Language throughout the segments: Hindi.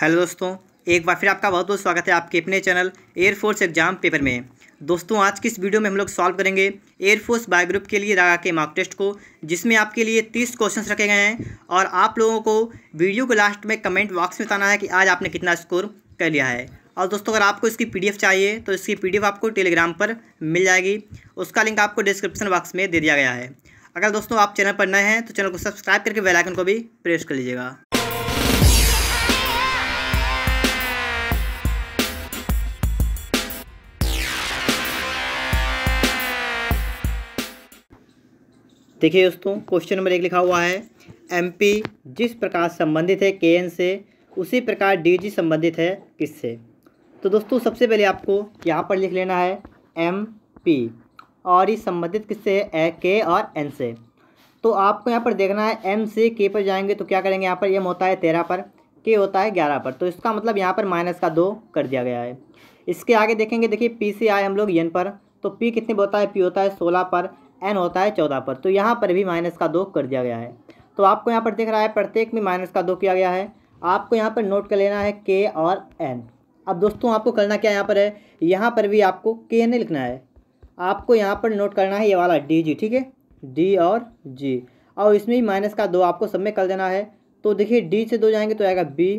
हेलो दोस्तों एक बार फिर आपका बहुत बहुत स्वागत है आपके अपने चैनल एयरफोर्स एग्जाम पेपर में दोस्तों आज की इस वीडियो में हम लोग सॉल्व करेंगे एयरफोर्स बायो ग्रुप के लिए रागा के मार्क टेस्ट को जिसमें आपके लिए तीस क्वेश्चंस रखे गए हैं और आप लोगों को वीडियो को लास्ट में कमेंट बॉक्स में बताना है कि आज आपने कितना स्कोर कर लिया है और दोस्तों अगर आपको इसकी पी चाहिए तो इसकी पी आपको टेलीग्राम पर मिल जाएगी उसका लिंक आपको डिस्क्रिप्शन बॉक्स में दे दिया गया है अगर दोस्तों आप चैनल पर नए हैं तो चैनल को सब्सक्राइब करके बेलाइकन को भी प्रेस कर लीजिएगा देखिए दोस्तों क्वेश्चन नंबर एक लिखा हुआ है एमपी जिस प्रकार संबंधित है केएन से उसी प्रकार डीजी संबंधित है किससे तो दोस्तों सबसे पहले आपको यहाँ पर लिख लेना है एम पी और ये संबंधित किससे है के और एन से तो आपको यहाँ पर देखना है एम से के पर जाएंगे तो क्या करेंगे यहाँ पर एम होता है तेरह पर के होता है ग्यारह पर तो इसका मतलब यहाँ पर माइनस का दो कर दिया गया है इसके आगे देखेंगे देखिए पी से आए हम लोग एन पर तो पी कितने पर होता है पी होता है सोलह पर एन होता है चौदह पर तो यहाँ पर भी माइनस का दो कर दिया गया है तो आपको यहाँ पर देख रहा है प्रत्येक में माइनस का दो किया गया है आपको यहाँ पर नोट कर लेना है के और एन अब दोस्तों आपको करना क्या यहाँ पर है यहाँ पर भी आपको के एन लिखना है आपको यहाँ पर नोट करना है ये वाला डी जी ठीक है डी और जी और इसमें भी माइनस का दो आपको सब में कर देना है तो देखिए डी से दो जाएंगे तो आएगा बी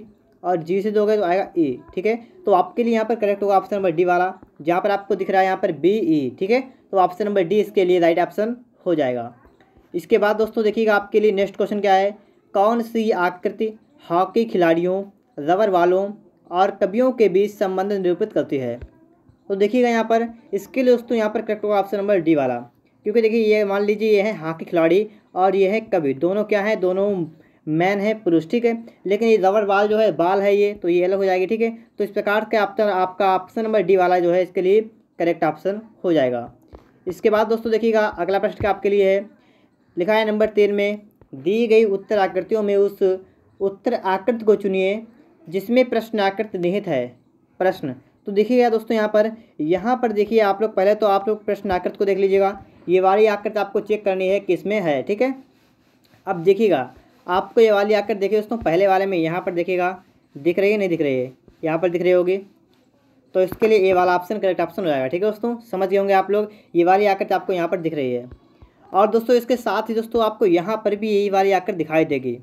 और जी से दोगे तो आएगा ई e, ठीक है तो आपके लिए यहाँ पर करेक्ट होगा ऑप्शन नंबर डी वाला जहाँ पर आपको दिख रहा है यहाँ पर बी ई e, ठीक है तो ऑप्शन नंबर डी इसके लिए राइट ऑप्शन हो जाएगा इसके बाद दोस्तों देखिएगा आपके लिए नेक्स्ट क्वेश्चन क्या है कौन सी आकृति हॉकी खिलाड़ियों रबर वालों और कवियों के बीच संबंध निरूपित करती है तो देखिएगा यहाँ पर इसके लिए दोस्तों यहाँ पर करेक्ट होगा ऑप्शन नंबर डी वाला क्योंकि देखिए ये मान लीजिए ये है हॉकी खिलाड़ी और ये है कवि दोनों क्या है दोनों मैन है पुरुष ठीक है लेकिन ये रबर बाल जो है बाल है ये तो ये अलग हो जाएगी ठीक है तो इस प्रकार के ऑप्शन आपका ऑप्शन नंबर डी वाला जो है इसके लिए करेक्ट ऑप्शन हो जाएगा इसके बाद दोस्तों देखिएगा अगला प्रश्न का आपके लिए है लिखा है नंबर तीन में दी गई उत्तर आकृतियों में उस उत्तर आकृत को चुनिए जिसमें प्रश्न आकृत निहित है प्रश्न तो देखिएगा दोस्तों यहाँ पर यहाँ पर देखिए आप लोग पहले तो आप लोग प्रश्न आकृत को देख लीजिएगा ये वाली आकृत आपको चेक करनी है किसमें है ठीक है अब देखिएगा आपको ये वाली आकर देखिए दोस्तों पहले वाले में यहाँ पर देखिएगा दिख रही है नहीं दिख रही है यहाँ पर दिख रही होगी तो इसके लिए ये वाला ऑप्शन करेक्ट ऑप्शन हो जाएगा ठीक है दोस्तों समझ गए होंगे आप लोग ये वाली आकर आपको यहाँ पर दिख रही है और दोस्तों इसके साथ ही दोस्तों आपको यहाँ पर भी यही वाली आकर दिखाई देगी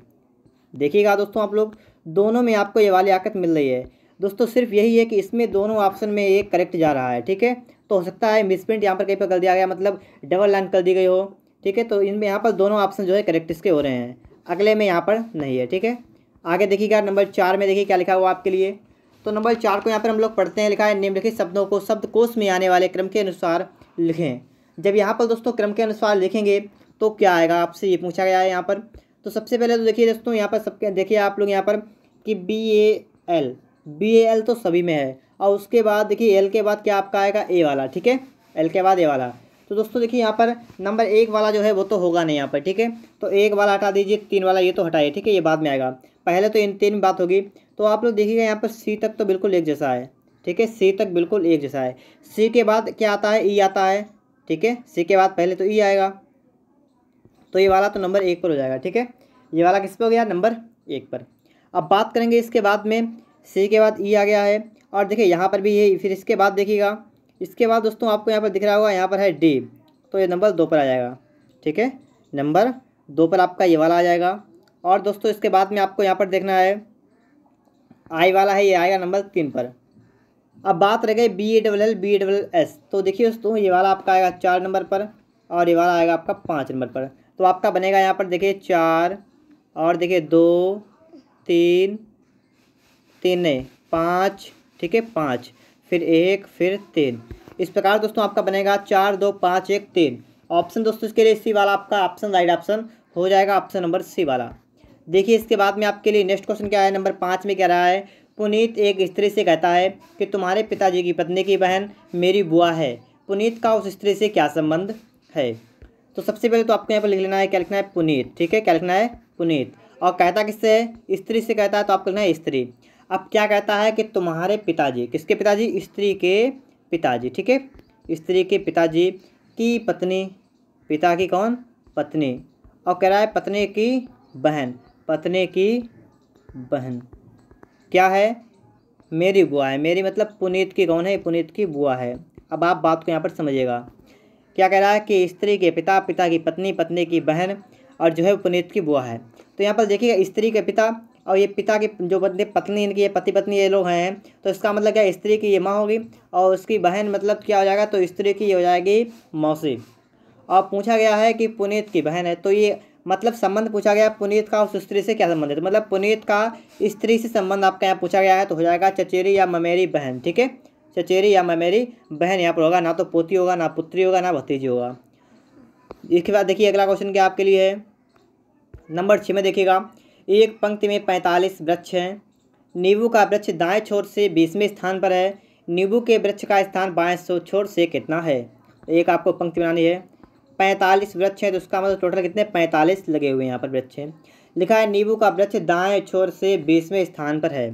देखिएगा दोस्तों आप लोग दोनों में आपको ये वाली आकत मिल रही है दोस्तों सिर्फ यही है कि इसमें दोनों ऑप्शन में ये करेक्ट जा रहा है ठीक है तो हो सकता है मिसप्रिंट यहाँ पर कहीं पर कर दिया गया मतलब डबल लाइन कर दी गई हो ठीक है तो इनमें यहाँ पर दोनों ऑप्शन जो है करेक्ट इसके हो रहे हैं अगले में यहाँ पर नहीं है ठीक है आगे देखिएगा नंबर चार में देखिए क्या लिखा हुआ आपके लिए तो नंबर चार को यहाँ पर हम लोग पढ़ते हैं लिखा है निम्नलिखित शब्दों को शब्दकोश में आने वाले क्रम के अनुसार लिखें जब यहाँ पर दोस्तों क्रम के अनुसार लिखेंगे तो क्या आएगा आपसे ये पूछा गया है यहाँ पर तो सबसे पहले तो देखिए दोस्तों यहाँ पर सबके देखिए आप लोग यहाँ पर कि B A L B A L तो सभी में है और उसके बाद देखिए एल के बाद क्या आपका आएगा ए वाला ठीक है एल के बाद ए वाला तो दोस्तों देखिए यहाँ पर नंबर एक वाला जो है वो तो होगा नहीं यहाँ पर ठीक है तो एक वाला हटा दीजिए तीन वाला ये तो हटाइए ठीक है ये बाद में आएगा पहले तो इन तीन बात होगी तो आप लोग देखिएगा यहाँ पर सी तक तो बिल्कुल एक जैसा है ठीक है सी तक बिल्कुल एक जैसा है सी के बाद क्या आता है ई आता है ठीक है सी के बाद पहले तो ई आएगा तो ये वाला तो नंबर एक पर हो जाएगा ठीक है ये वाला किस पर हो गया नंबर एक पर अब बात करेंगे इसके बाद में सी के बाद ई आ गया है और देखिए यहाँ पर भी ये फिर इसके बाद देखिएगा इसके बाद दोस्तों आपको यहाँ पर दिख रहा होगा यहाँ पर है डी तो ये नंबर दो पर आ जाएगा ठीक है नंबर दो पर आपका ये वाला आ जाएगा और दोस्तों इसके बाद में आपको यहाँ पर देखना है आई वाला है ये आएगा नंबर तीन पर अब बात रह गई B A double L B A double S तो देखिए दोस्तों ये वाला आपका आएगा चार नंबर पर और ये वाला आएगा आपका पाँच नंबर पर तो आपका बनेगा यहाँ पर देखिए चार और देखिए दो तीन तीन नहीं पाँच ठीक है पाँच फिर एक फिर तीन इस प्रकार दोस्तों आपका बनेगा चार दो पाँच एक तीन ऑप्शन दोस्तों इसके लिए सी वाला आपका ऑप्शन राइट ऑप्शन हो जाएगा ऑप्शन नंबर सी वाला देखिए इसके बाद में आपके लिए नेक्स्ट क्वेश्चन क्या है नंबर पाँच में कह रहा है पुनीत एक स्त्री से कहता है कि तुम्हारे पिताजी की पत्नी की बहन मेरी बुआ है पुनीत का उस स्त्री से क्या संबंध है तो सबसे पहले तो आपको यहाँ पर लिख लेना है क्या लिखना है पुनीत ठीक है क्या लिखना है पुनीत और कहता किससे है स्त्री से कहता है तो आपको लिखना है स्त्री अब क्या कहता है कि तुम्हारे पिताजी किसके पिताजी स्त्री के पिताजी ठीक है स्त्री के पिताजी की पत्नी पिता की कौन पत्नी और कह रहा है पत्नी की बहन पत्नी की बहन क्या है मेरी बुआ है मेरी मतलब पुनीत की कौन है पुनीत की बुआ है अब आप बात को यहाँ पर समझिएगा क्या कह रहा है कि स्त्री के पिता पिता की पत्नी पत्नी की बहन और जो है पुनीत की बुआ है तो यहाँ पर देखिएगा स्त्री के पिता और ये पिता की जो बंदे पत्नी इनकी ये पति पत्नी ये लोग हैं तो इसका मतलब क्या स्त्री की ये माँ होगी और उसकी बहन मतलब क्या हो जाएगा तो स्त्री की ये हो जाएगी मौसी और पूछा गया है कि पुनीत की बहन है तो ये मतलब संबंध पूछा गया पुनीत का उस स्त्री से क्या संबंध है तो मतलब पुनीत का स्त्री से संबंध आपका यहाँ पूछा गया है तो हो जाएगा चचेरी या ममेरी बहन ठीक है चचेरी या ममेरी बहन यहाँ पर होगा ना तो पोती होगा ना पुत्री होगा ना भतीजी होगा इसके बाद देखिए अगला क्वेश्चन क्या आपके लिए है नंबर छः में देखिएगा एक पंक्ति में पैंतालीस वृक्ष हैं नींबू का वृक्ष दाएं छोर से बीसवें स्थान पर है नींबू के वृक्ष का स्थान बाएं छोर से कितना है एक आपको पंक्ति बनानी है पैंतालीस वृक्ष हैं तो उसका मतलब टोटल कितने पैंतालीस लगे हुए हैं यहाँ पर वृक्ष हैं लिखा है नींबू का वृक्ष दाएँ छोर से बीसवें स्थान पर है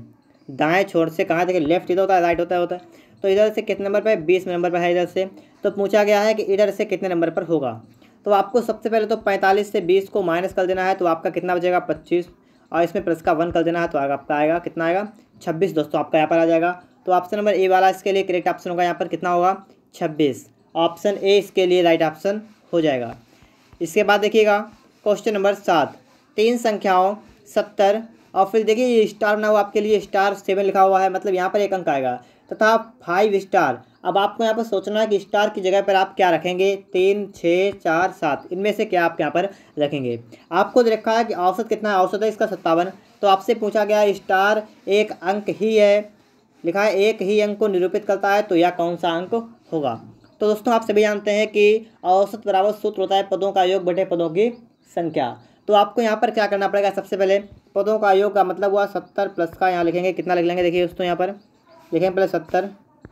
दाएँ छोर से कहाँ देखिए लेफ्ट इधर होता है राइट होता है होता है तो इधर से कितने नंबर पर है बीसवें नंबर पर है इधर से तो पूछा गया है कि इधर से कितने नंबर पर होगा तो आपको सबसे पहले तो पैंतालीस से बीस को माइनस कर देना है तो आपका कितना बचेगा पच्चीस और इसमें प्लस का वन कर देना है तो आपका आएगा कितना आएगा छब्बीस दोस्तों आपका यहाँ पर आ जाएगा तो ऑप्शन नंबर ए वाला इसके लिए करेक्ट ऑप्शन होगा यहाँ पर कितना होगा छब्बीस ऑप्शन ए इसके लिए राइट ऑप्शन हो जाएगा इसके बाद देखिएगा क्वेश्चन नंबर सात तीन संख्याओं सत्तर और फिर देखिए ये स्टार ना हो आपके लिए स्टार सेवन लिखा हुआ है मतलब यहाँ पर एक अंक आएगा तथा फाइव स्टार अब आपको यहाँ पर सोचना है कि स्टार की जगह पर आप क्या रखेंगे तीन छः चार सात इनमें से क्या आप यहाँ पर रखेंगे आपको रखा है कि औसत कितना है औसत है इसका सत्तावन तो आपसे पूछा गया स्टार एक अंक ही है लिखा है एक ही अंक को निरूपित करता है तो यह कौन सा अंक होगा तो दोस्तों आप सभी जानते हैं कि औसत बराबर सूत्र होता है पदों का योग बटे पदों की संख्या तो आपको यहाँ पर क्या करना पड़ेगा सबसे पहले पदों का योग का मतलब हुआ सत्तर प्लस का यहाँ लिखेंगे कितना लिख लेंगे देखिए दोस्तों यहाँ पर देखें प्लस सत्तर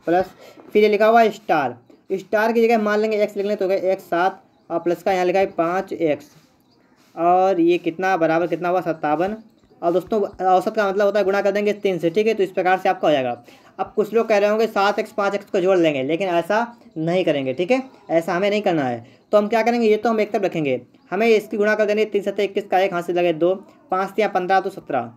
प्लस फिर ये लिखा हुआ है स्टार स्टार की जगह मान लेंगे एक्स लिख लें तो क्या एक सात और प्लस का यहाँ लिखा है पाँच एक्स और ये कितना बराबर कितना हुआ सत्तावन और दोस्तों औसत का मतलब होता है गुणा कर देंगे तीन से ठीक है तो इस प्रकार से आपका हो जाएगा अब कुछ लोग कह रहे होंगे सात एक्स पाँच एक्स को जोड़ लेंगे लेकिन ऐसा नहीं करेंगे ठीक है ऐसा हमें नहीं करना है तो हम क्या करेंगे ये तो हम एक तरफ रखेंगे हमें इसकी गुणा कर देंगे तीन सत्तर इक्कीस का एक हाथ से लगे दो पाँच या पंद्रह तो सत्रह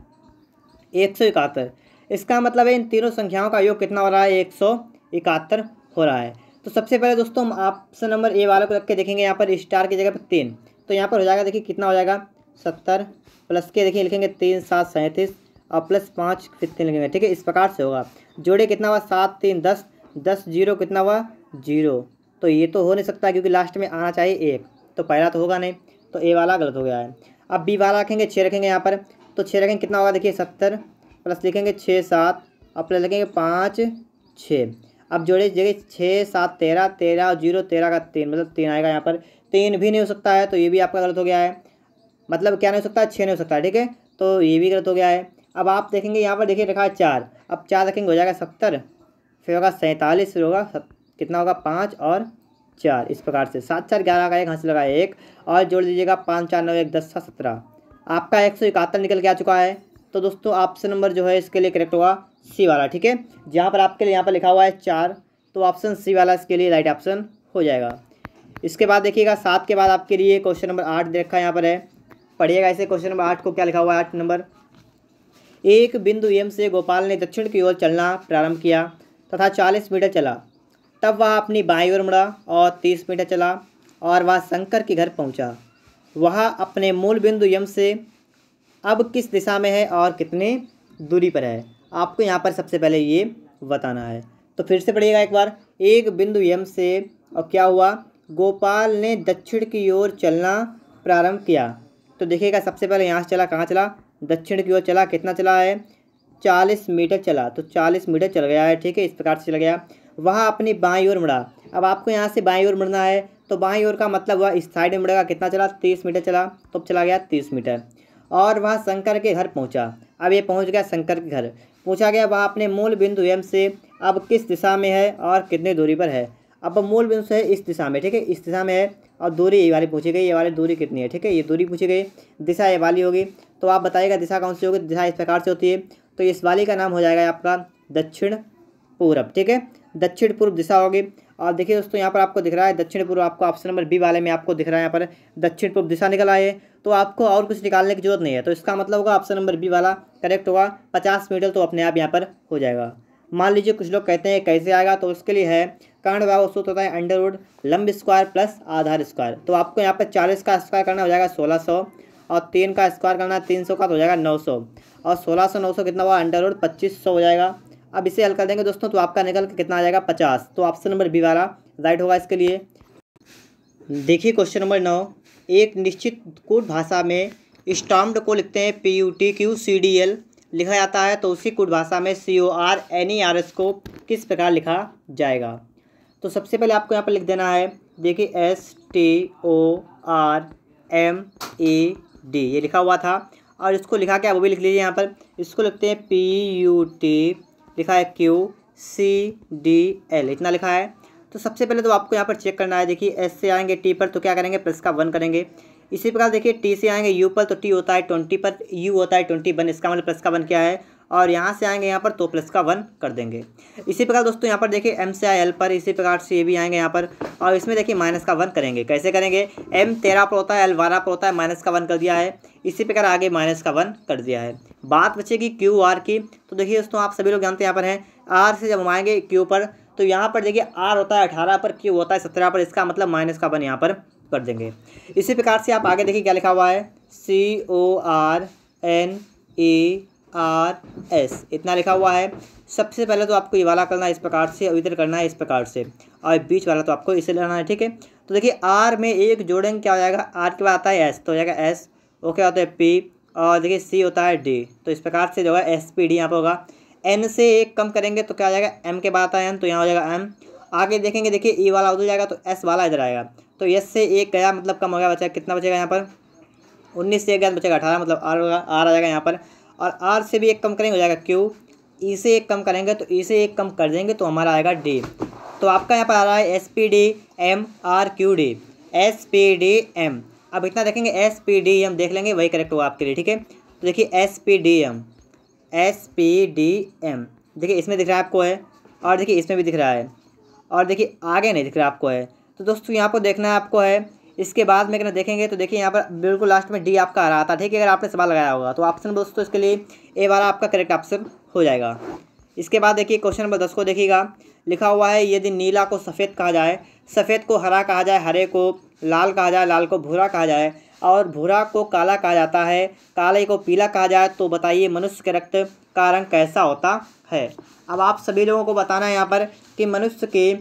एक सौ इकहत्तर इसका मतलब है इन तीनों संख्याओं का योग कितना हो रहा है एक सौ इकहत्तर हो रहा है तो सबसे पहले दोस्तों हम ऑप्शन नंबर ए वालों को रख के देखेंगे यहाँ पर स्टार की जगह पर तीन तो यहाँ पर हो जाएगा देखिए कितना हो जाएगा सत्तर प्लस के देखिए लिखेंगे तीन सात सैंतीस और प्लस पाँच फिर तीन लिखेंगे ठीक है इस प्रकार से होगा जोड़े कितना हुआ सात तीन दस दस जीरो कितना हुआ जीरो तो ये तो हो नहीं सकता क्योंकि लास्ट में आना चाहिए एक तो पहला तो होगा नहीं तो ए वाला गलत हो गया है अब बी वाला रखेंगे छः रखेंगे यहाँ पर तो छः रखेंगे कितना होगा देखिए सत्तर प्लस लिखेंगे छः सात और प्लस लिखेंगे पाँच छः अब जोड़े जगह छः सात तेरह तेरह और जीरो तेरह का तीन मतलब तीन आएगा यहाँ पर तीन भी नहीं हो सकता है तो ये भी आपका गलत हो गया है मतलब क्या नहीं हो सकता है छः नहीं हो सकता है ठीक है तो ये भी गलत हो गया है अब आप देखेंगे यहाँ पर देखिए रखा है चार अब चार रखेंगे हो जाएगा सत्तर फिर होगा सैंतालीस फिर होगा कितना होगा पाँच और चार इस प्रकार से सात चार ग्यारह का एक हंस लगा एक और जोड़ दीजिएगा पाँच चार नौ एक दस सात सत्रह आपका एक सौ इकहत्तर निकल के आ चुका है तो दोस्तों ऑप्शन नंबर जो है इसके लिए करेक्ट होगा सी वाला ठीक है जहाँ पर आपके लिए यहाँ पर लिखा हुआ है चार तो ऑप्शन सी वाला इसके लिए राइट ऑप्शन हो जाएगा इसके बाद देखिएगा सात के बाद आपके लिए क्वेश्चन नंबर आठ दे रखा है यहाँ पर है पढ़िएगा इसे क्वेश्चन नंबर आठ को क्या लिखा हुआ है आठ नंबर एक बिंदु एम से गोपाल ने दक्षिण की ओर चलना प्रारंभ किया तथा चालीस मीटर चला तब वह अपनी बाई ओर मुड़ा और तीस मीटर चला और वह शंकर के घर पहुँचा वह अपने मूल बिंदु यम से अब किस दिशा में है और कितने दूरी पर है आपको यहाँ पर सबसे पहले ये बताना है तो फिर से पढ़िएगा एक बार एक बिंदु यम से और क्या हुआ गोपाल ने दक्षिण की ओर चलना प्रारंभ किया तो देखिएगा सबसे पहले यहाँ से चला कहाँ चला दक्षिण की ओर चला कितना चला है चालीस मीटर चला तो चालीस मीटर चल गया है ठीक है इस प्रकार से चल गया वहाँ अपनी बाई ओर मुड़ा अब आपको यहाँ से बाई ओर मुड़ना है तो बाई ओर का मतलब हुआ इस साइड में मुड़ेगा कितना चला तीस मीटर चला तो चला गया तीस मीटर और वह शंकर के घर पहुंचा अब ये पहुंच गया शंकर के घर पूछा गया वह अपने मूल बिंदु एम से अब किस दिशा में है और कितनी दूरी पर है अब मूल बिंदु से इस दिशा में ठीक है इस दिशा में है और दूरी ये वाली पूछी गई ये वाली दूरी कितनी है ठीक है ये दूरी पूछी गई दिशा ये वाली होगी तो आप बताइएगा दिशा कौन सी होगी दिशा इस प्रकार से होती है तो इस वाली का नाम हो जाएगा आपका दक्षिण पूर्व ठीक है दक्षिण पूर्व दिशा होगी और देखिए दोस्तों यहाँ पर आपको दिख रहा है दक्षिण पूर्व आपको ऑप्शन नंबर बी वाले में आपको दिख रहा है यहाँ पर दक्षिण पूर्व दिशा निकल आए तो आपको और कुछ निकालने की जरूरत नहीं है तो इसका मतलब होगा ऑप्शन नंबर बी वाला करेक्ट होगा पचास मीटर तो अपने आप यहाँ पर हो जाएगा मान लीजिए कुछ लोग कहते हैं कैसे आएगा तो उसके लिए है कर्ण भाव सूत्र होता है अंडर वुड लंब स्क्वायर प्लस आधार स्क्वायर तो आपको यहाँ पर चालीस का स्क्वायर करना हो जाएगा सोलह सौ और तीन का स्क्वायर करना है तीन सौ का तो हो जाएगा नौ सौ और सोलह सौ नौ सौ कितना हुआ अंडर वुड पच्चीस सौ हो जाएगा अब इसे हल कर देंगे दोस्तों तो आपका निकल कितना आ जाएगा पचास तो ऑप्शन नंबर बी वाला राइट होगा इसके लिए देखिए क्वेश्चन नंबर नौ एक निश्चित कूट भाषा में स्टाम्ड को लिखते हैं P U T Q C D L लिखा जाता है तो उसी कूट भाषा में C O R N E R S को किस प्रकार लिखा जाएगा तो सबसे पहले आपको यहाँ पर लिख देना है देखिए S T O R M E D ये लिखा हुआ था और इसको लिखा क्या वो भी लिख लीजिए यहाँ पर इसको लिखते हैं पी यू टी लिखा है क्यू सी डी एल इतना लिखा है तो सबसे पहले तो आपको यहाँ पर चेक करना है देखिए एस से आएंगे टी पर तो क्या करेंगे प्लस का वन करेंगे इसी प्रकार देखिए टी से आएंगे यू पर तो टी होता है ट्वेंटी पर यू होता है ट्वेंटी वन इसका मतलब प्लस का वन क्या है और यहाँ से आएंगे यहाँ पर तो प्लस का वन कर देंगे इसी प्रकार दोस्तों यहाँ पर देखिए एम से आई एल पर इसी प्रकार से ये भी आएंगे यहाँ पर और इसमें देखिए माइनस का वन करेंगे कैसे करेंगे एम तेरह पर होता है एल बारह पर होता है माइनस का वन कर दिया है इसी प्रकार आगे माइनस का वन कर दिया है बात बचेगी क्यू आर की तो देखिए दोस्तों आप सभी लोग जानते हैं यहाँ पर हैं आर से जब हम आएँगे क्यू पर तो यहाँ पर देखिए आर होता है अठारह पर क्यू होता है सत्रह पर इसका मतलब माइनस का वन यहाँ पर कर देंगे इसी प्रकार से आप आगे देखिए क्या लिखा हुआ है C O R N E R S इतना लिखा हुआ है सबसे पहले तो आपको ये वाला करना है इस प्रकार से और इधर करना है इस प्रकार से और बीच वाला तो आपको इसे लेना है ठीक है तो देखिए आर में एक जोड़ेंगे क्या हो जाएगा आर के बाद आता है एस तो हो जाएगा एस ओके होता है पी और देखिए सी होता है डी तो इस प्रकार से जो है एस पी डी यहाँ पर होगा एन से एक कम करेंगे तो क्या हो जाएगा एम के बाद आता है एन तो यहाँ हो जाएगा एम आगे देखेंगे देखिए ई e वाला उधर जाएगा तो एस वाला इधर आएगा तो एस से एक गया मतलब कम हो गया बचा कितना बचेगा यहाँ पर उन्नीस से एक गया तो बचेगा अठारह मतलब आर होगा आर आ जाएगा यहाँ पर और आर से भी एक कम करेंगे हो जाएगा क्यू ई e से एक कम करेंगे तो ई e से एक कम कर देंगे तो हमारा आएगा डी तो आपका यहाँ पर आ रहा है S P D M R Q D S P D M अब इतना देखेंगे एस पी डी एम देख लेंगे वही करेक्ट होगा आपके लिए ठीक है तो देखिए S P D M S P D M देखिए इसमें दिख रहा है आपको है और देखिए इसमें भी दिख रहा है और देखिए आगे नहीं दिख रहा आपको है तो दोस्तों यहाँ पर देखना है आपको है इसके बाद में अगर देखेंगे तो देखिए यहाँ पर बिल्कुल लास्ट में डी आपका आ रहा था ठीक है अगर आपने सवाल लगाया होगा तो ऑप्शन दोस्तों इसके लिए ए वाला आपका करेक्ट ऑप्शन हो जाएगा इसके बाद देखिए क्वेश्चन नंबर दस को देखिएगा लिखा हुआ है यदि नीला को सफ़ेद कहा जाए सफ़ेद को हरा कहा जाए हरे को लाल कहा जाए लाल को भूरा कहा जाए और भूरा को काला कहा जाता है काले को पीला कहा जाए तो बताइए मनुष्य के रक्त का रंग कैसा होता है अब आप सभी लोगों को बताना है यहाँ पर कि मनुष्य के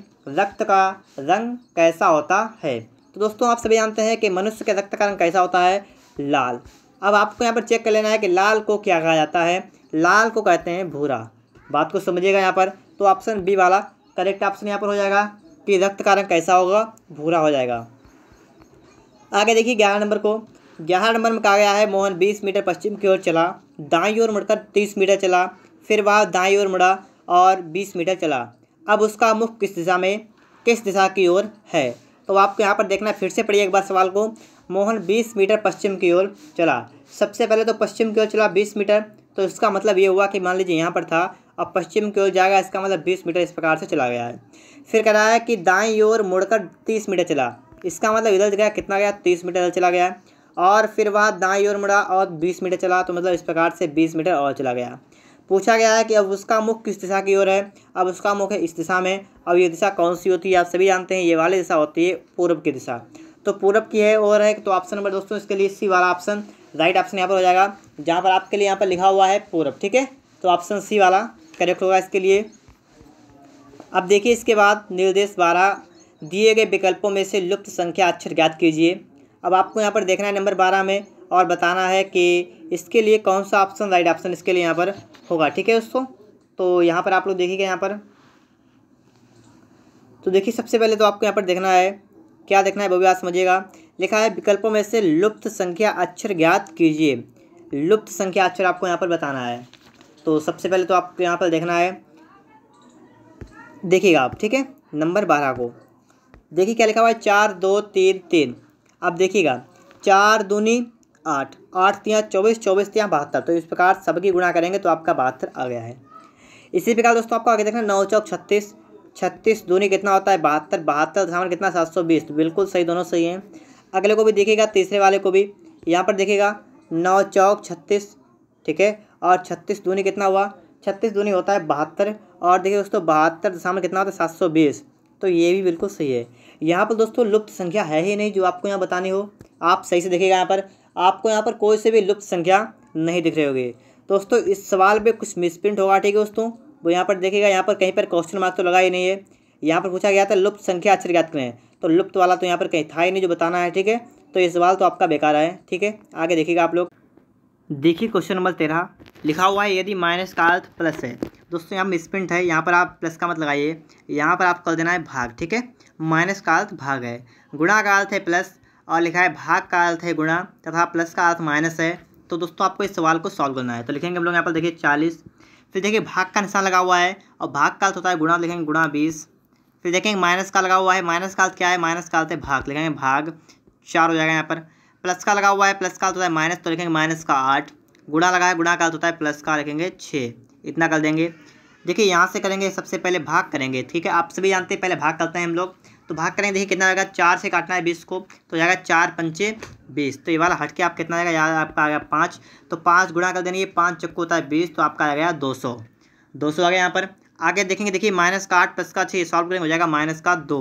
रक्त का रंग कैसा होता है तो दोस्तों आप सभी जानते हैं कि मनुष्य के रक्त का रंग कैसा होता है लाल अब आपको यहाँ पर चेक कर लेना है कि लाल को क्या कहा जाता है लाल को कहते हैं भूरा बात को समझिएगा यहाँ पर तो ऑप्शन बी वाला करेक्ट ऑप्शन यहाँ पर हो जाएगा कि रक्त का रंग कैसा होगा भूरा हो जाएगा आगे देखिए ग्यारह नंबर को ग्यारह नंबर में कहा गया है मोहन बीस मीटर पश्चिम की ओर चला दाई ओर मुड़कर तीस मीटर चला फिर वह दाई ओर मुड़ा और बीस मीटर चला अब उसका मुख किस दिशा में किस दिशा की ओर है तो आपको यहाँ पर देखना है फिर से पढ़िए एक बार सवाल को मोहन बीस मीटर पश्चिम की ओर चला सबसे पहले तो पश्चिम की ओर चला बीस मीटर तो इसका मतलब ये हुआ कि मान लीजिए यहाँ पर था अब पश्चिम की ओर जाएगा इसका मतलब बीस मीटर इस प्रकार से चला गया है फिर कह रहा है कि दाएँ ओर मुड़कर तीस मीटर चला इसका मतलब इधर गया कितना गया तीस मीटर इधर चला गया और फिर वह दाएँ ओर मुड़ा और बीस मीटर चला तो मतलब इस प्रकार से बीस मीटर और चला गया पूछा गया है कि अब उसका मुख किस दिशा की ओर है अब उसका मुख है इस दिशा में अब ये दिशा कौन सी होती है आप सभी जानते हैं ये वाली दिशा होती है पूर्व की दिशा तो पूरब की है और है तो ऑप्शन नंबर दोस्तों इसके लिए सी वाला ऑप्शन राइट ऑप्शन यहाँ पर हो जाएगा जहाँ पर आपके लिए यहाँ पर लिखा हुआ है पूरब ठीक है तो ऑप्शन सी वाला करेक्ट होगा इसके लिए अब देखिए इसके बाद निर्देश बारह दिए गए विकल्पों में से लुप्त संख्या अक्षर ज्ञात कीजिए अब आपको यहाँ पर देखना है नंबर बारह में और बताना है कि इसके लिए कौन सा ऑप्शन राइट ऑप्शन इसके लिए यहाँ पर होगा ठीक है दोस्तों तो यहाँ पर आप लोग देखिएगा यहाँ पर तो देखिए सबसे पहले तो आपको यहाँ पर देखना है क्या देखना है वो भी आप समझिएगा लिखा है विकल्पों में से लुप्त संख्या अक्षर ज्ञात कीजिए लुप्त संख्या अक्षर आपको यहाँ पर बताना है तो सबसे पहले तो आपको यहाँ पर देखना है देखिएगा आप ठीक है नंबर बारह को देखिए क्या लिखा हुआ है चार दो तीन तीन अब देखिएगा चार दूनी आठ आठ तियाँ चौबीस चौबीस तियाँ बहत्तर तो इस प्रकार सबकी गुणा करेंगे तो आपका बहत्तर आ गया है इसी प्रकार दोस्तों आपको आगे देखना नौ चौक छत्तीस छत्तीस दूनी कितना होता है बहत्तर बहत्तर दशमलव कितना सात सौ बीस तो बिल्कुल सही दोनों सही हैं अगले को भी देखिएगा तीसरे वाले को भी यहाँ पर देखिएगा नौ चौक छत्तीस ठीक है और छत्तीस दूनी कितना हुआ छत्तीस दूनी होता है बहत्तर और देखिए दोस्तों बहत्तर दशमलव कितना होता है सात सौ बीस तो ये भी बिल्कुल सही है यहाँ पर दोस्तों लुप्त संख्या है ही नहीं जो आपको यहाँ बतानी हो आप सही से देखिएगा यहाँ पर आपको यहाँ पर कोई से भी लुप्त संख्या नहीं दिख रही होगी दोस्तों इस सवाल पे कुछ मिसप्रिंट होगा ठीक है दोस्तों वो यहाँ पर देखेगा यहाँ पर कहीं पर क्वेश्चन मार्क तो लगा ही नहीं है यहाँ पर पूछा गया था लुप्त संख्या अक्षर ज्ञात करें तो लुप्त वाला तो यहाँ पर कहीं था ही नहीं जो बताना है ठीक है तो ये सवाल तो आपका बेकार है ठीक है आगे देखिएगा आप लोग देखिए क्वेश्चन नंबर तेरह लिखा हुआ है यदि माइनस का अर्थ प्लस है दोस्तों यहाँ मिसप्रिंट है यहाँ पर आप प्लस का मत लगाइए यहाँ पर आप कर देना है भाग ठीक है माइनस का अर्थ भाग है गुणा का अर्थ है प्लस और लिखा है भाग का अर्थ है गुणा तथा प्लस का अर्थ माइनस है तो दोस्तों आपको इस सवाल को सॉल्व करना है तो लिखेंगे हम लोग यहाँ पर देखिए चालीस फिर देखिए भाग का निशान लगा हुआ है और भाग का अर्थ तो होता है गुणा तो लिखेंगे गुणा बीस फिर देखेंगे माइनस का लगा हुआ है माइनस का अर्थ क्या है माइनस का अर्थ तो है भाग लिखेंगे भाग चार हो जाएगा यहाँ पर प्लस का लगा हुआ है प्लस का अर्थ होता है माइनस तो लिखेंगे माइनस का आठ गुणा लगा है गुणा का अर्थ होता है प्लस का लिखेंगे छः इतना कर देंगे देखिए यहाँ से करेंगे सबसे पहले भाग करेंगे ठीक है आप सभी जानते हैं पहले भाग करते हैं हम लोग तो भाग करेंगे देखिए कितना आएगा चार से काटना है बीस को तो जाएगा चार पंचे बीस तो ये वाला हट के आप कितना आएगा यार आपका आ गया पाँच तो पाँच गुणा कर देंगे ये पाँच चक्को होता है बीस तो आपका आ गया दो सौ दो सौ आ गया यहाँ पर आगे देखेंगे देखिए माइनस का आठ प्लस का छः सॉल्व करेंगे हो जाएगा माइनस का दो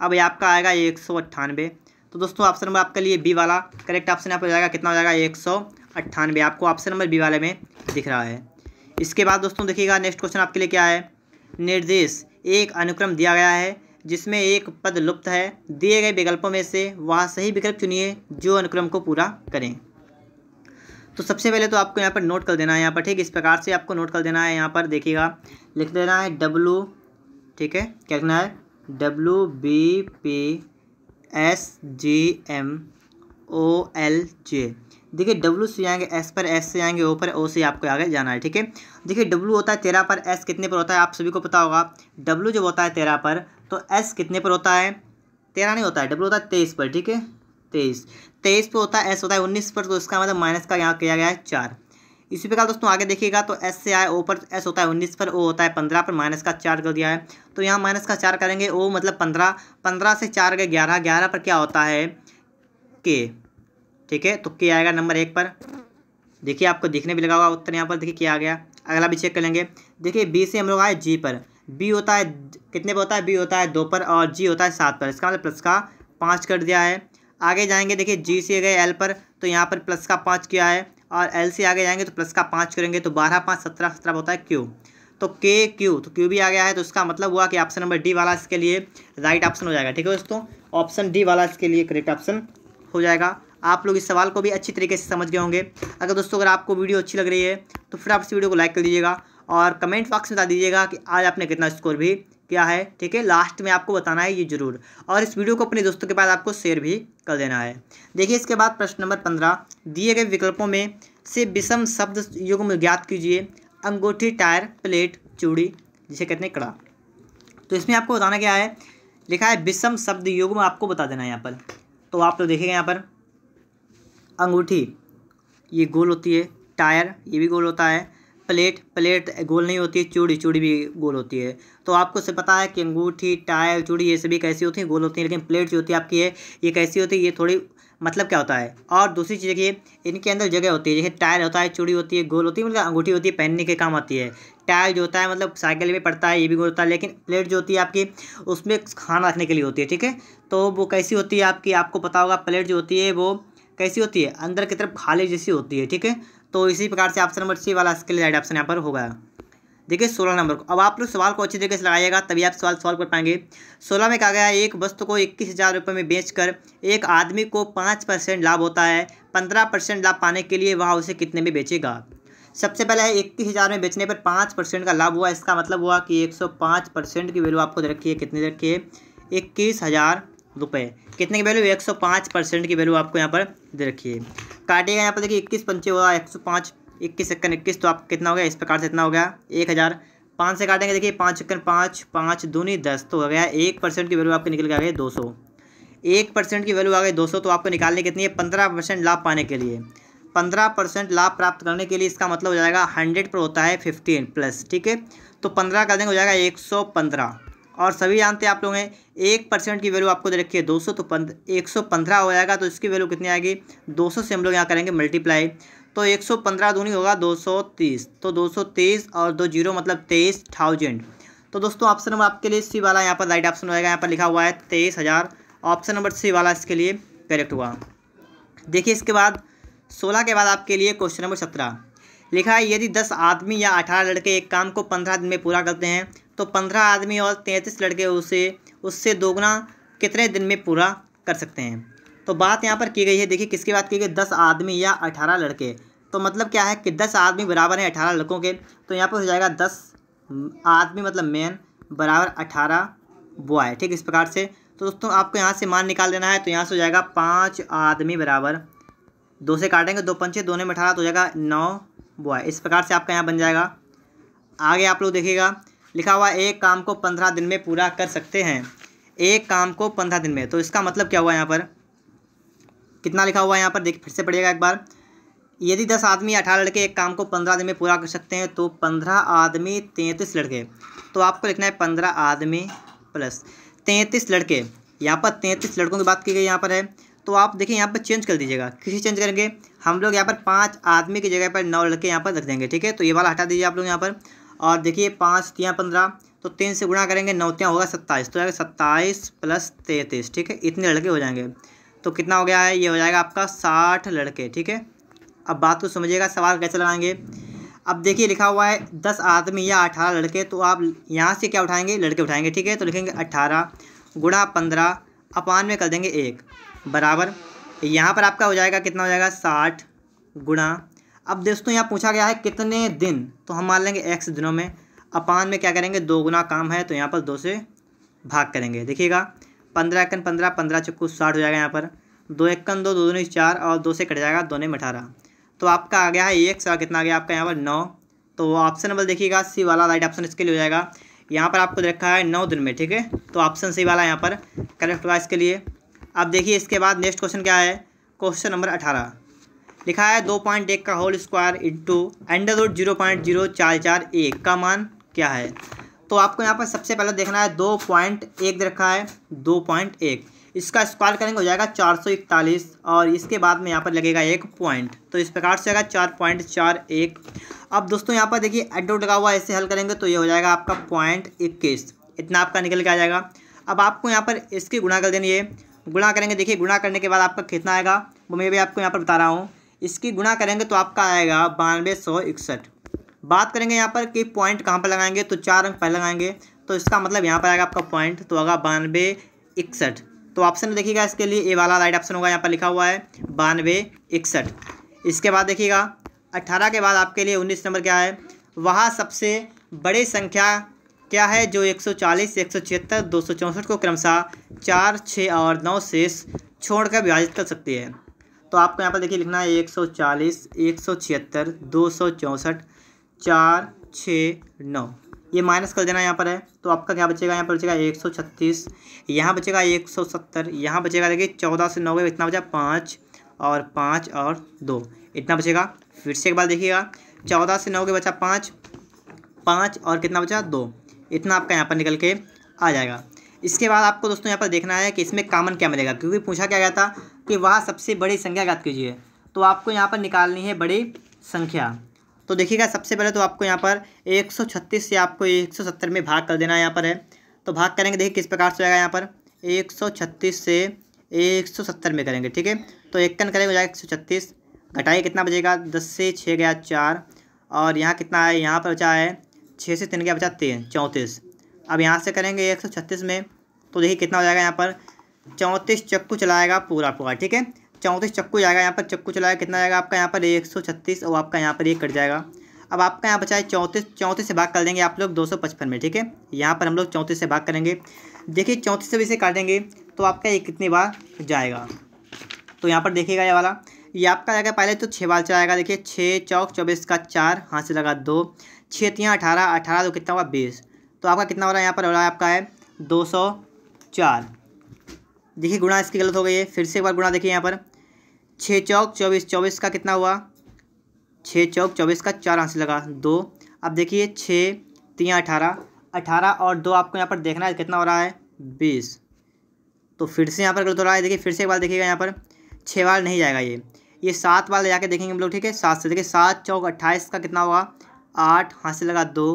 अब ये आपका आएगा एक सौ अट्ठानबे तो दोस्तों ऑप्शन नंबर आपके लिए बी वाला करेक्ट ऑप्शन यहाँ पर हो जाएगा कितना हो जाएगा एक सौ अट्ठानबे आपको ऑप्शन नंबर बी वाले में दिख रहा है इसके बाद दोस्तों देखिएगा नेक्स्ट क्वेश्चन आपके लिए क्या है निर्देश एक अनुक्रम दिया गया है जिसमें एक पद लुप्त है दिए गए विकल्पों में से वह सही विकल्प चुनिए जो अनुक्रम को पूरा करें तो सबसे पहले तो आपको यहाँ पर नोट कर देना है यहाँ पर ठीक इस प्रकार से आपको नोट कर देना है यहाँ पर देखिएगा लिख देना है डब्लू ठीक है क्या लिखना है W B P S G M O L J देखिए डब्लू से आएंगे एस पर एस से आएंगे ओ पर ओ से आपको आगे जाना है ठीक है देखिए डब्लू होता है तेरह पर एस कितने पर होता है आप सभी को पता होगा डब्लू जो होता है तेरह पर तो एस कितने पर होता है तेरह नहीं होता है डब्ल्यू होता है तेईस पर ठीक है तेईस तेईस पर होता है एस होता है उन्नीस पर तो इसका मतलब माइनस का यहाँ किया गया है चार इसी प्रकार दोस्तों आगे देखिएगा तो एस से आए ओ पर एस होता है उन्नीस पर ओ होता है पंद्रह पर माइनस का चार कर दिया है तो यहाँ माइनस का चार करेंगे ओ मतलब पंद्रह पंद्रह से चार गए ग्यारह ग्यारह पर क्या होता है के ठीक है तो के आएगा नंबर एक पर देखिए आपको दिखने भी लगा हुआ उत्तर यहाँ पर देखिए क्या आ गया अगला भी चेक कर लेंगे देखिए बी से हम लोग आए जी पर बी होता है कितने पर होता है बी होता है दो पर और जी होता है सात पर इसका मतलब प्लस का पाँच कर दिया है आगे जाएंगे देखिए जी से गए एल पर तो यहाँ पर प्लस का पाँच किया है और एल से आगे जाएंगे तो प्लस का पाँच करेंगे तो बारह पाँच सत्रह सत्रह होता है क्यू तो के क्यू तो क्यू भी आ गया है तो उसका मतलब हुआ कि ऑप्शन नंबर डी वाला इसके लिए राइट ऑप्शन हो जाएगा ठीक है दोस्तों ऑप्शन डी वाला इसके लिए करेक्ट ऑप्शन हो जाएगा आप लोग इस सवाल को भी अच्छी तरीके से समझ गए होंगे अगर दोस्तों अगर आपको वीडियो अच्छी लग रही है तो फिर आप इस वीडियो को लाइक कर दीजिएगा और कमेंट बॉक्स में बता दीजिएगा कि आज आपने कितना स्कोर भी किया है ठीक है लास्ट में आपको बताना है ये जरूर और इस वीडियो को अपने दोस्तों के बाद आपको शेयर भी कर देना है देखिए इसके बाद प्रश्न नंबर पंद्रह दिए गए विकल्पों में से विषम शब्द युग्म ज्ञात कीजिए अंगूठी टायर प्लेट चूड़ी जिसे कहते हैं कड़ा तो इसमें आपको बताना क्या है लिखा है विषम शब्द युग्म आपको बता देना है यहाँ पर तो आप लोग देखेंगे यहाँ पर अंगूठी ये गोल होती है टायर ये भी गोल होता है प्लेट प्लेट गोल नहीं होती है चूड़ी चूड़ी भी गोल होती है तो आपको से पता है कि अंगूठी टायल चूड़ी ये सभी कैसी होती है गोल होती है लेकिन प्लेट जो होती है आपकी है ये कैसी होती है ये थोड़ी मतलब क्या होता है और दूसरी चीज़ देखिए इनके अंदर जगह होती है जैसे टायर होता है चूड़ी होती है गोल होती है मतलब अंगूठी होती है पहनने के काम आती है टायर जो होता है मतलब साइकिल में पड़ता है ये भी गोल होता है लेकिन प्लेट जो होती है आपकी उसमें खाना रखने के लिए होती है ठीक है तो वो कैसी होती है आपकी आपको पता होगा प्लेट जो होती है वो कैसी होती है अंदर की तरफ खाली जैसी होती है ठीक है तो इसी प्रकार से ऑप्शन नंबर सी वाला इसके लिए राइट ऑप्शन यहाँ पर होगा देखिए सोलह नंबर को अब आप लोग सवाल को अच्छी तरीके से लगाइएगा तभी आप सवाल सॉल्व कर पाएंगे सोलह में कहा गया है एक वस्तु को इक्कीस हज़ार रुपये में बेचकर एक आदमी को पाँच परसेंट लाभ होता है पंद्रह परसेंट लाभ पाने के लिए वह उसे कितने में बेचेगा सबसे पहले है इक्कीस हज़ार में बेचने पर पाँच परसेंट का लाभ हुआ इसका मतलब हुआ कि एक सौ पाँच परसेंट की वैल्यू आपको रखी है कितनी रखी है इक्कीस हज़ार रुपए कितने की वैल्यू एक सौ पाँच परसेंट की वैल्यू आपको यहाँ पर दे रखी है काटेगा यहाँ पर देखिए इक्कीस पंचे हुआ एक सौ पाँच इक्कीस इक्कन इक्कीस तो आप कितना हो गया इस प्रकार से इतना हो गया एक हज़ार पाँच से काटेंगे देखिए पाँच इक्कन पाँच पाँच दूनी दस तो हो गया एक परसेंट की वैल्यू आपके निकल के आ गई दो सौ एक परसेंट की वैल्यू आ गई दो सौ तो आपको निकालने कितनी है पंद्रह परसेंट लाभ पाने के लिए पंद्रह परसेंट लाभ प्राप्त करने के लिए इसका मतलब हो जाएगा हंड्रेड पर होता है फिफ्टीन प्लस ठीक है तो पंद्रह का देंगे हो जाएगा एक सौ पंद्रह और सभी जानते हैं आप लोग हैं एक परसेंट की वैल्यू आपको दे रखी है दो सौ तो एक सौ पंद्रह हो जाएगा तो इसकी वैल्यू कितनी आएगी दो सौ से हम लोग यहाँ करेंगे मल्टीप्लाई तो एक सौ पंद्रह दूनी होगा दो सौ तीस तो दो सौ तेईस और दो जीरो मतलब तेईस थाउजेंड तो दोस्तों ऑप्शन नंबर आपके लिए सी वाला यहाँ पर राइट ऑप्शन होगा यहाँ पर लिखा हुआ है तेईस हज़ार ऑप्शन नंबर सी वाला इसके लिए करेक्ट हुआ देखिए इसके बाद सोलह के बाद आपके लिए क्वेश्चन नंबर सत्रह लिखा है यदि दस आदमी या अठारह लड़के एक काम को पंद्रह दिन में पूरा करते हैं तो पंद्रह आदमी और तैंतीस लड़के उसे उससे दोगुना कितने दिन में पूरा कर सकते हैं तो बात यहाँ पर की गई है देखिए किसकी बात की गई दस आदमी या अठारह लड़के तो मतलब क्या है कि दस आदमी बराबर है अठारह लड़कों के तो यहाँ पर हो जाएगा दस आदमी मतलब मैन बराबर अठारह बॉय ठीक इस प्रकार से तो दोस्तों आपको यहाँ से मान निकाल देना है तो यहाँ से हो जाएगा पाँच आदमी बराबर दो से काटेंगे दो पंचे दोनों में अठारह तो हो जाएगा नौ बॉय इस प्रकार से आपका यहाँ बन जाएगा आगे आप लोग देखिएगा लिखा हुआ एक काम को पंद्रह दिन में पूरा कर सकते हैं एक काम को पंद्रह दिन में तो इसका मतलब क्या हुआ यहाँ पर कितना लिखा हुआ है यहाँ पर देख फिर से पढ़िएगा एक बार यदि दस आदमी अठारह लड़के एक काम को पंद्रह दिन में पूरा कर सकते हैं तो पंद्रह आदमी तैंतीस लड़के तो आपको लिखना है पंद्रह आदमी प्लस तैंतीस लड़के यहाँ पर तैंतीस लड़कों की बात की गई यहाँ पर है तो आप देखिए यहाँ पर चेंज कर दीजिएगा किसी चेंज करेंगे हम लोग यहाँ पर पाँच आदमी की जगह पर नौ लड़के यहाँ पर रख देंगे ठीक है तो ये वाला हटा दीजिए आप लोग यहाँ पर और देखिए पाँच तियाँ पंद्रह तो तीन से गुणा करेंगे नौ होगा सत्ताईस तो आएगा सत्ताईस प्लस तैंतीस ठीक है इतने लड़के हो जाएंगे तो कितना हो गया है ये हो जाएगा आपका साठ लड़के ठीक है अब बात को समझिएगा सवाल कैसे लगाएंगे अब देखिए लिखा हुआ है दस आदमी या अठारह लड़के तो आप यहाँ से क्या उठाएंगे लड़के उठाएंगे ठीक है तो लिखेंगे अट्ठारह गुणा पंद्रह अपान में कर देंगे एक बराबर यहाँ पर आपका हो जाएगा कितना हो जाएगा साठ गुणा अब दोस्तों यहाँ पूछा गया है कितने दिन तो हम मान लेंगे एक्स दिनों में अपान में क्या करेंगे दो गुना काम है तो यहाँ पर दो से भाग करेंगे देखिएगा पंद्रह एकन पंद्रह पंद्रह चक्कू साठ हो जाएगा यहाँ पर दो एकन दो दो दोनों चार और दो से कट जाएगा दोनों में अठारह तो आपका आ गया है एक सौ कितना आ गया आपका यहाँ पर नौ तो ऑप्शन नंबर देखिएगा सी वाला राइट ऑप्शन इसके लिए हो जाएगा यहाँ पर आपको देखा है नौ दिन में ठीक है तो ऑप्शन सी वाला यहाँ पर करेक्ट हुआ इसके लिए अब देखिए इसके बाद नेक्स्ट क्वेश्चन क्या है क्वेश्चन नंबर अठारह लिखा है दो पॉइंट एक का whole square into under root zero point zero चार चार एक का मान क्या है तो आपको यहाँ पर सबसे पहले देखना है दो पॉइंट एक दे रखा है दो पॉइंट एक इसका स्क्वायर करेंगे हो जाएगा चार सौ इकतालीस और इसके बाद में यहाँ पर लगेगा एक पॉइंट तो इस प्रकार से आएगा चार पॉइंट चार एक अब दोस्तों यहाँ पर देखिए एडोट लगा हुआ ऐसे हल करेंगे तो ये हो जाएगा आपका पॉइंट इक्कीस इतना आपका निकल के आ जाएगा अब आपको यहाँ पर इसकी गुणा कर देनी है गुणा करेंगे देखिए गुणा करने के बाद आपका कितना आएगा वो मैं भी आपको यहाँ पर बता रहा हूँ इसकी गुणा करेंगे तो आपका आएगा बानवे सौ इकसठ बात करेंगे यहाँ पर कि पॉइंट कहाँ पर लगाएंगे तो चार अंक पहले लगाएंगे तो इसका मतलब यहाँ पर आएगा आपका पॉइंट तो आगा बानवे इकसठ तो ऑप्शन देखिएगा इसके लिए ए वाला राइट ऑप्शन होगा यहाँ पर लिखा हुआ है बानवे इकसठ इसके बाद देखिएगा अट्ठारह के बाद आपके लिए उन्नीस नंबर क्या है वहाँ सबसे बड़ी संख्या क्या है जो 140, 176, 264 को क्रमशः चार छः और नौ शेष छोड़कर विभाजित कर सकती है तो आपको यहाँ पर देखिए लिखना है एक सौ चालीस एक सौ छिहत्तर दो सौ चौंसठ चार छः नौ ये माइनस कर देना यहाँ पर है तो आपका क्या बचेगा यहाँ पर बचेगा एक सौ छत्तीस यहाँ बचेगा एक सौ सत्तर यहाँ बचेगा देखिए चौदह से नौ इतना बचा पाँच और पाँच और दो इतना बचेगा फिर से एक बार देखिएगा चौदह से नौ के बचा पाँच पाँच और कितना बचा दो इतना आपका यहाँ पर निकल के आ जाएगा इसके बाद आपको दोस्तों यहाँ पर देखना है कि इसमें कामन क्या मिलेगा क्योंकि पूछा क्या गया था कि वहाँ सबसे बड़ी संख्या ज्ञात कीजिए तो आपको यहाँ पर निकालनी है बड़ी संख्या तो देखिएगा सबसे पहले तो आपको यहाँ पर 136 से आपको 170 में भाग कर देना है यहाँ पर है तो भाग करेंगे देखिए किस प्रकार से हो जाएगा यहाँ पर 136 से 170 में करेंगे ठीक है तो इक्कन करेंगे जाएगा एक सौ छत्तीस घटाई कितना बचेगा दस से छः गया चार और यहाँ कितना है यहाँ पर बचा है छः से तीन गया बचा तीन चौंतीस अब यहाँ से करेंगे एक सौ छत्तीस में तो देखिए कितना हो जाएगा यहाँ पर चौंतीस चक्कू चलाएगा पूरा पूरा ठीक है चौंतीस चक्कू जाएगा यहाँ पर चक्कू चलाएगा कितना जाएगा आपका यहाँ पर एक सौ छत्तीस और आपका यहाँ पर एक कट जाएगा अब आपका यहाँ बचाए चौंतीस चौंतीस से भाग कर देंगे आप लोग दो सौ पचपन में ठीक है यहाँ पर हम लोग चौंतीस से भाग करेंगे देखिए चौंतीस से भी इसे काटेंगे तो आपका ये कितनी बार जाएगा तो यहाँ पर देखिएगा ये वाला ये आपका जाएगा पहले तो छः बार चलाएगा देखिए छः चौक चौबीस का चार हाथ से लगा दो छः तियाँ अठारह अठारह तो कितना हुआ बीस तो आपका कितना हो रहा है यहाँ पर हो रहा है आपका है दो सौ चार देखिए गुणा इसकी गलत हो गई है फिर से एक बार गुणा देखिए यहाँ पर छः चौक चौबीस चौबीस का कितना हुआ छः चौक चौबीस का चार आंसर लगा दो अब देखिए छः तीन अठारह अठारह और दो आपको यहाँ पर देखना है कितना हो रहा है बीस तो फिर से यहाँ पर गलत हो रहा है देखिए फिर से एक बार देखिएगा यहाँ पर छः बार नहीं जाएगा ये ये सात बार ले जाके देखेंगे हम लोग ठीक है सात से देखिए सात चौक अट्ठाईस का कितना हुआ आठ हाथ से लगा दो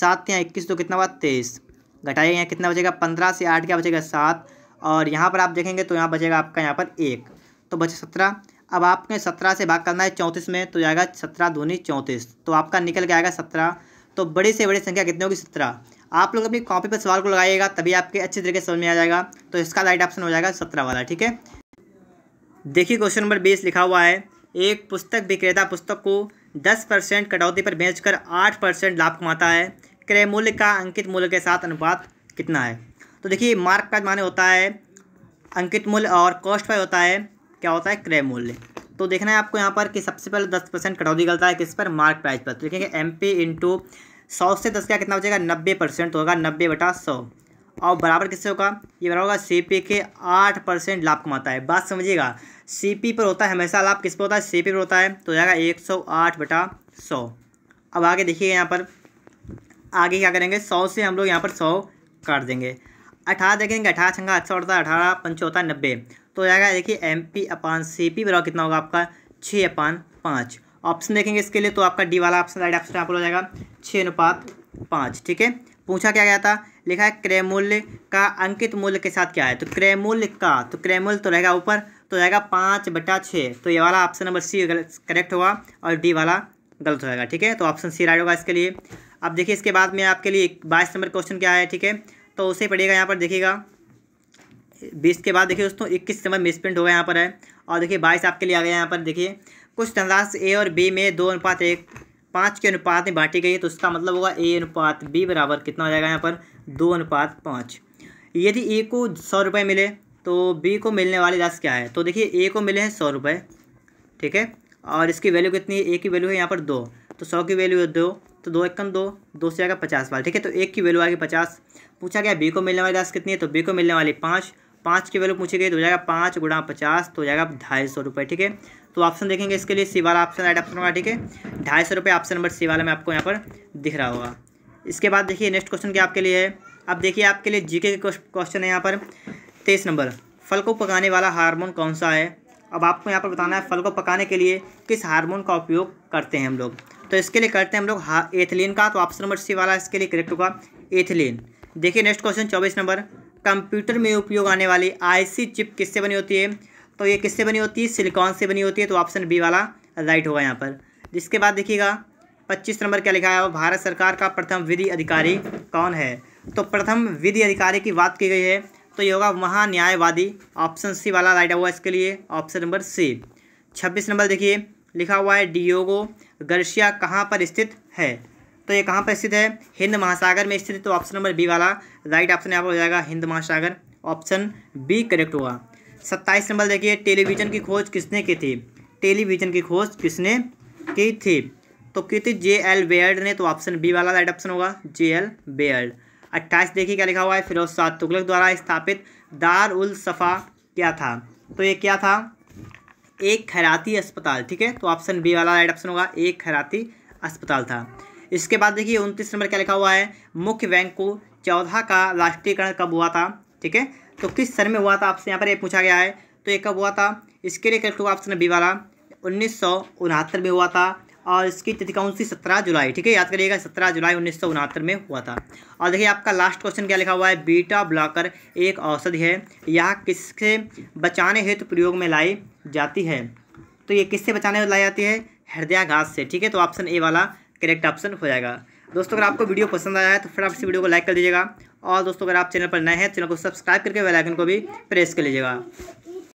सात या इक्कीस तो कितना हुआ तेईस घटाइए यहाँ कितना बचेगा पंद्रह से आठ क्या बचेगा सात और यहाँ पर आप देखेंगे तो यहाँ बचेगा आपका यहाँ पर एक तो बचे सत्रह अब आपने सत्रह से भाग करना है चौंतीस में तो जाएगा सत्रह धोनी चौंतीस तो आपका निकल के आएगा सत्रह तो बड़ी से बड़ी संख्या कितनी होगी सत्रह आप लोग अपनी कॉपी पर सवाल को लगाइएगा तभी आपके अच्छे तरीके से समझ में आ जाएगा तो इसका राइट ऑप्शन हो जाएगा सत्रह वाला ठीक है देखिए क्वेश्चन नंबर बीस लिखा हुआ है एक पुस्तक विक्रेता पुस्तक को दस परसेंट कटौती पर बेचकर आठ परसेंट लाभ कमाता है क्रय मूल्य का अंकित मूल्य के साथ अनुपात कितना है तो देखिए मार्क प्राइस माने होता है अंकित मूल्य और कॉस्ट प्राइस होता है क्या होता है क्रय मूल्य तो देखना है आपको यहाँ पर कि सबसे पहले दस परसेंट कटौती करता है किस पर मार्क प्राइस पर तो देखेंगे एम पी इंटू सौ से दस का कितना हो जाएगा नब्बे परसेंट तो होगा नब्बे बटा सौ और बराबर किससे होगा ये बराबर होगा सी पी के आठ परसेंट लाभ कमाता है बात समझिएगा सी पी पर होता है हमेशा लाभ किस पर होता है सी पी पर होता है तो हो जाएगा एक सौ आठ बटा सौ अब आगे देखिए यहाँ पर आगे क्या करेंगे सौ से हम लोग यहाँ पर सौ काट देंगे अठारह देखेंगे अठारह छंगा अच्छा उड़ता है अठारह पंच होता है नब्बे तो हो जाएगा देखिए एम पी अपान सी पी बराबर कितना होगा आपका छः अपान पाँच ऑप्शन देखेंगे इसके लिए तो आपका डी वाला ऑप्शन राइट ऑप्शन आपको हो जाएगा छः अनुपात पाँच ठीक है पूछा क्या गया था लिखा है क्रय मूल्य का अंकित मूल्य के साथ क्या है तो क्रय मूल्य का तो क्रय मूल्य तो रहेगा ऊपर तो रहेगा पाँच बटा छः तो ये वाला ऑप्शन नंबर सी करेक्ट होगा और डी वाला गलत हो जाएगा ठीक है तो ऑप्शन सी राइट होगा इसके लिए अब देखिए इसके बाद में आपके लिए बाईस नंबर क्वेश्चन क्या है ठीक है तो उसे पड़ेगा यहाँ पर देखिएगा बीस के बाद देखिए दोस्तों इक्कीस सितंबर मिसप्रिंट होगा यहाँ पर है और देखिए बाईस आपके लिए आ गया यहाँ पर देखिए कुछ धनराशि ए और बी में दो अनुपात एक पाँच के अनुपात में बांटी गई है तो उसका मतलब होगा ए अनुपात बी बराबर कितना हो जाएगा यहाँ पर दो अनुपात पाँच यदि ए को सौ रुपये मिले तो बी को मिलने वाली राशि क्या है तो देखिए ए को मिले हैं सौ रुपये ठीक है और इसकी वैल्यू कितनी है ए की वैल्यू है यहाँ पर दो तो सौ की वैल्यू है दो तो दो एकम दो दो से आएगा पचास वाला ठीक है तो एक की वैल्यू आएगी पचास पूछा गया बी को मिलने वाली राशि कितनी है तो बी को मिलने वाली पाँच पाँच की वैल्यू पूछी गई तो हो जाएगा पाँच गुणा पचास तो हो जाएगा ढाई सौ रुपये ठीक है तो ऑप्शन देखेंगे इसके लिए सी वाला ऑप्शन राइट ऑप्शन होगा ठीक है ढाई सौ रुपये ऑप्शन नंबर सी वाला में आपको यहाँ पर दिख रहा होगा इसके बाद देखिए नेक्स्ट क्वेश्चन क्या आपके लिए है अब देखिए आपके लिए जी के क्वेश्चन है यहाँ पर तेईस नंबर फल को पकाने वाला हारमोन कौन सा है अब आपको यहाँ पर बताना है फल को पकाने के लिए किस हारमोन का उपयोग करते हैं हम लोग तो इसके लिए करते हैं हम लोग हा एथिलीन का तो ऑप्शन नंबर सी वाला इसके लिए करेक्ट होगा एथिलीन देखिए नेक्स्ट क्वेश्चन चौबीस नंबर कंप्यूटर में उपयोग आने वाली आईसी चिप किससे बनी होती है तो ये किससे बनी होती है सिलिकॉन से बनी होती है तो ऑप्शन बी वाला राइट होगा यहाँ पर इसके बाद देखिएगा पच्चीस नंबर क्या लिखा है भारत सरकार का प्रथम विधि अधिकारी कौन है तो प्रथम विधि अधिकारी की बात की गई है तो ये होगा महान्यायवादी ऑप्शन सी वाला राइट होगा इसके लिए ऑप्शन नंबर सी छब्बीस नंबर देखिए लिखा हुआ है डियोगो गर्शिया कहाँ पर स्थित है तो ये कहाँ पर स्थित है हिंद महासागर में स्थित तो ऑप्शन नंबर बी वाला राइट ऑप्शन यहाँ पर हो जाएगा हिंद महासागर ऑप्शन बी करेक्ट होगा सत्ताईस नंबर देखिए टेलीविज़न की खोज किसने की थी टेलीविज़न की खोज किसने की थी तो की थी जे एल बेयर्ड ने तो ऑप्शन बी वाला राइट ऑप्शन होगा जे एल बेयर्ड अट्ठाईस देखिए क्या लिखा हुआ है फिरोज शाह तुगलक द्वारा स्थापित दार उल सफ़ा क्या था तो ये क्या था एक खैराती अस्पताल ठीक है तो ऑप्शन बी वाला राइट ऑप्शन होगा एक खैराती अस्पताल था इसके बाद देखिए उनतीस नंबर क्या लिखा हुआ है मुख्य बैंक को चौदह का राष्ट्रीयकरण कब हुआ था ठीक है तो किस सन में हुआ था आपसे यहाँ पर ये पूछा गया है तो ये कब हुआ था इसके लिए करेक्ट हुआ ऑप्शन बी वाला उन्नीस में हुआ था और इसकी तिथि कौन सी सत्रह जुलाई ठीक है याद करिएगा सत्रह जुलाई उन्नीस में हुआ था और देखिए आपका लास्ट क्वेश्चन क्या लिखा हुआ है बीटा ब्लॉकर एक औषधि है यह किससे बचाने हेतु प्रयोग में लाई जाती है तो ये किससे बचाने में लाई जाती है हृदयाघात से ठीक है तो ऑप्शन ए वाला करेक्ट ऑप्शन हो जाएगा दोस्तों अगर आपको वीडियो पसंद आया है तो फिर आप इस वीडियो को लाइक कर दीजिएगा और दोस्तों अगर आप चैनल पर नए हैं चैनल को सब्सक्राइब करके वेलाइकन को भी प्रेस कर लीजिएगा